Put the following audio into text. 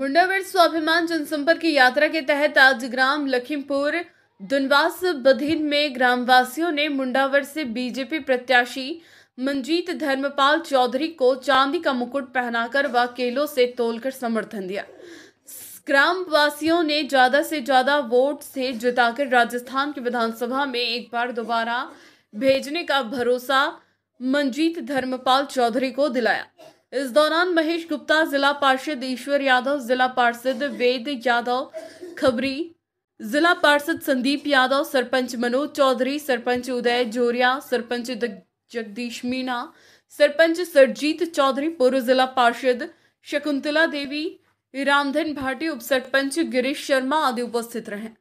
मुंडावेड स्वाभिमान जनसंपर्क यात्रा के तहत आज ग्राम लखीमपुर दुनवास बधिन में ग्रामवासियों ने मुंडावर से बीजेपी प्रत्याशी मंजीत धर्मपाल चौधरी को चांदी का मुकुट पहनाकर व केलों से तोलकर समर्थन दिया ग्रामवासियों ने ज्यादा से ज्यादा वोट से जिताकर राजस्थान की विधानसभा में एक बार दोबारा भेजने का भरोसा मंजीत धर्मपाल चौधरी को दिलाया इस दौरान महेश गुप्ता जिला पार्षद ईश्वर यादव जिला पार्षद वेद यादव खबरी जिला पार्षद संदीप यादव सरपंच मनोज चौधरी सरपंच उदय जोरिया सरपंच जगदीश मीणा सरपंच सरजीत चौधरी पूर्व जिला पार्षद शकुंतला देवी रामधन भाटी उप सरपंच गिरीश शर्मा आदि उपस्थित रहे